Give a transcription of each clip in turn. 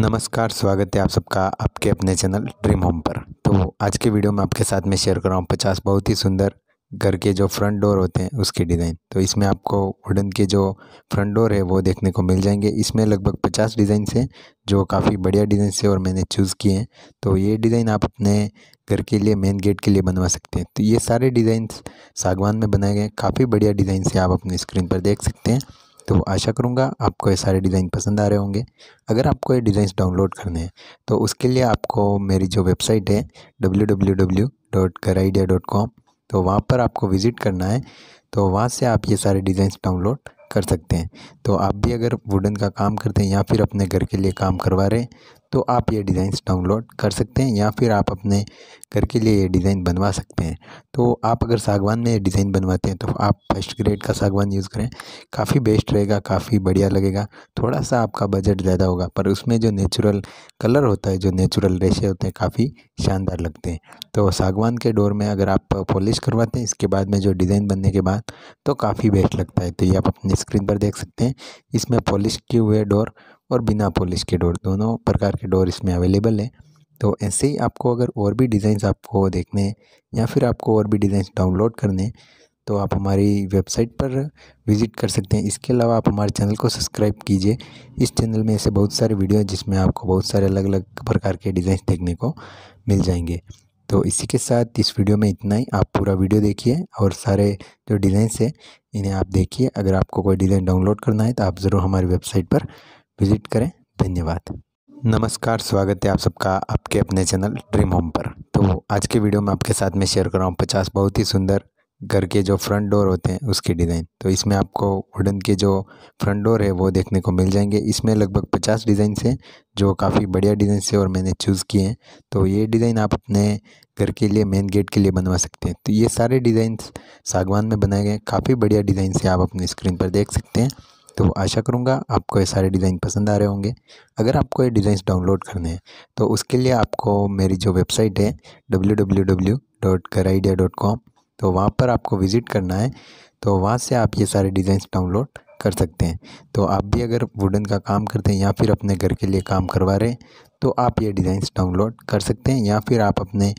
नमस्कार स्वागत है आप सबका आपके अपने चैनल ड्रीम होम पर तो आज के वीडियो में आपके साथ में शेयर कर रहा हूँ पचास बहुत ही सुंदर घर के जो फ्रंट डोर होते हैं उसके डिज़ाइन तो इसमें आपको वुडन के जो फ्रंट डोर है वो देखने को मिल जाएंगे इसमें लगभग पचास डिज़ाइन हैं जो काफ़ी बढ़िया डिज़ाइन है और मैंने चूज़ किए हैं तो ये डिज़ाइन आप अपने घर के लिए मेन गेट के लिए बनवा सकते हैं तो ये सारे डिज़ाइन सागवान में बनाए गए काफ़ी बढ़िया डिज़ाइन से आप अपनी स्क्रीन पर देख सकते हैं तो आशा करूँगा आपको ये सारे डिज़ाइन पसंद आ रहे होंगे अगर आपको ये डिज़ाइंस डाउनलोड करने हैं तो उसके लिए आपको मेरी जो वेबसाइट है डब्ल्यू तो वहाँ पर आपको विज़िट करना है तो वहाँ से आप ये सारे डिज़ाइंस डाउनलोड कर सकते हैं तो आप भी अगर वुडन का काम करते हैं या फिर अपने घर के लिए काम करवा रहे हैं तो आप ये डिज़ाइंस डाउनलोड कर सकते हैं या फिर आप अपने घर के लिए ये डिज़ाइन बनवा सकते हैं तो आप अगर सागवान में डिज़ाइन बनवाते हैं तो आप फर्स्ट ग्रेड का सागवान यूज़ करें काफ़ी बेस्ट रहेगा काफ़ी बढ़िया लगेगा थोड़ा सा आपका बजट ज़्यादा होगा पर उसमें जो नेचुरल कलर होता है जो नेचुरल रेशे होते हैं काफ़ी शानदार लगते हैं तो सागवान के डोर में अगर आप पॉलिश करवाते हैं इसके बाद में जो डिज़ाइन बनने के बाद तो काफ़ी बेस्ट लगता है तो ये आप अपनी स्क्रीन पर देख सकते हैं इसमें पॉलिश किए हुए डोर और बिना पॉलिश के डोर दोनों प्रकार के डोर इसमें अवेलेबल हैं तो ऐसे ही आपको अगर और भी डिज़ाइंस आपको देखने हैं या फिर आपको और भी डिज़ाइंस डाउनलोड करने तो आप हमारी वेबसाइट पर विज़िट कर सकते हैं इसके अलावा आप हमारे चैनल को सब्सक्राइब कीजिए इस चैनल में ऐसे बहुत सारे वीडियो हैं जिसमें आपको बहुत सारे अलग अलग प्रकार के डिज़ाइन देखने को मिल जाएंगे तो इसी के साथ इस वीडियो में इतना ही आप पूरा वीडियो देखिए और सारे जो डिज़ाइंस हैं इन्हें आप देखिए अगर आपको कोई डिज़ाइन डाउनलोड करना है तो आप ज़रूर हमारी वेबसाइट पर विजिट करें धन्यवाद नमस्कार स्वागत है आप सबका आपके अपने चैनल ड्रीम होम पर तो आज के वीडियो में आपके साथ में शेयर कर रहा हूँ पचास बहुत ही सुंदर घर के जो फ्रंट डोर होते हैं उसके डिज़ाइन तो इसमें आपको वुडन के जो फ्रंट डोर है वो देखने को मिल जाएंगे इसमें लगभग पचास डिज़ाइन से जो काफ़ी बढ़िया डिज़ाइन से और मैंने चूज़ किए हैं तो ये डिज़ाइन आप अपने घर के लिए मेन गेट के लिए बनवा सकते हैं तो ये सारे डिज़ाइन सागवान में बनाए गए काफ़ी बढ़िया डिज़ाइन से आप अपनी स्क्रीन पर देख सकते हैं तो आशा करूँगा आपको ये सारे डिज़ाइन पसंद आ रहे होंगे अगर आपको ये डिज़ाइंस डाउनलोड करने हैं तो उसके लिए आपको मेरी जो वेबसाइट है डब्ल्यू तो वहाँ पर आपको विज़िट करना है तो वहाँ से आप ये सारे डिज़ाइंस डाउनलोड कर सकते हैं तो आप भी अगर वुडन का काम करते हैं या फिर अपने घर के लिए काम करवा रहे हैं तो आप ये डिज़ाइंस डाउनलोड कर सकते हैं या फिर आप अपने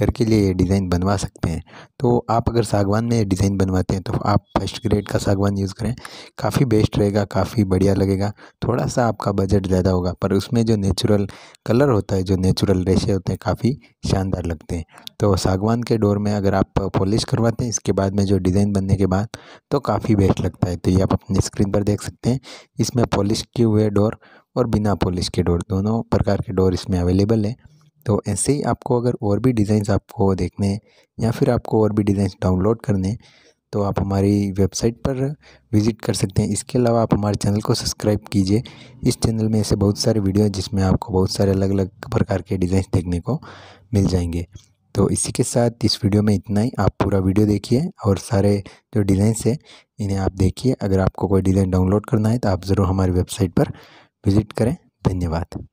घर के लिए ये डिज़ाइन बनवा सकते हैं तो आप अगर सागवान में ये डिज़ाइन बनवाते हैं तो आप फर्स्ट ग्रेड का सागवान यूज़ करें काफ़ी बेस्ट रहेगा काफ़ी बढ़िया लगेगा थोड़ा सा आपका बजट ज़्यादा होगा पर उसमें जो नेचुरल कलर होता है जो नेचुरल रेशे होते हैं काफ़ी शानदार लगते हैं तो सागवान के डोर में अगर आप पॉलिश करवाते हैं इसके बाद में जो डिज़ाइन बनने के बाद तो काफ़ी बेस्ट लगता है तो ये आप अपनी स्क्रीन पर देख सकते हैं इसमें पॉलिश किए हुए डोर और बिना पॉलिश के डोर दोनों प्रकार के डोर इसमें अवेलेबल है तो ऐसे ही आपको अगर और भी डिज़ाइंस आपको देखने हैं या फिर आपको और भी डिज़ाइंस डाउनलोड करने हैं तो आप हमारी वेबसाइट पर विज़िट कर सकते हैं इसके अलावा आप हमारे चैनल को सब्सक्राइब कीजिए इस चैनल में ऐसे बहुत सारे वीडियो हैं जिसमें आपको बहुत सारे अलग अलग प्रकार के डिज़ाइंस देखने को मिल जाएंगे तो इसी के साथ इस वीडियो में इतना ही आप पूरा वीडियो देखिए और सारे जो डिज़ाइंस हैं इन्हें आप देखिए अगर आपको कोई डिज़ाइन डाउनलोड करना है तो आप ज़रूर हमारी वेबसाइट पर विज़िट करें धन्यवाद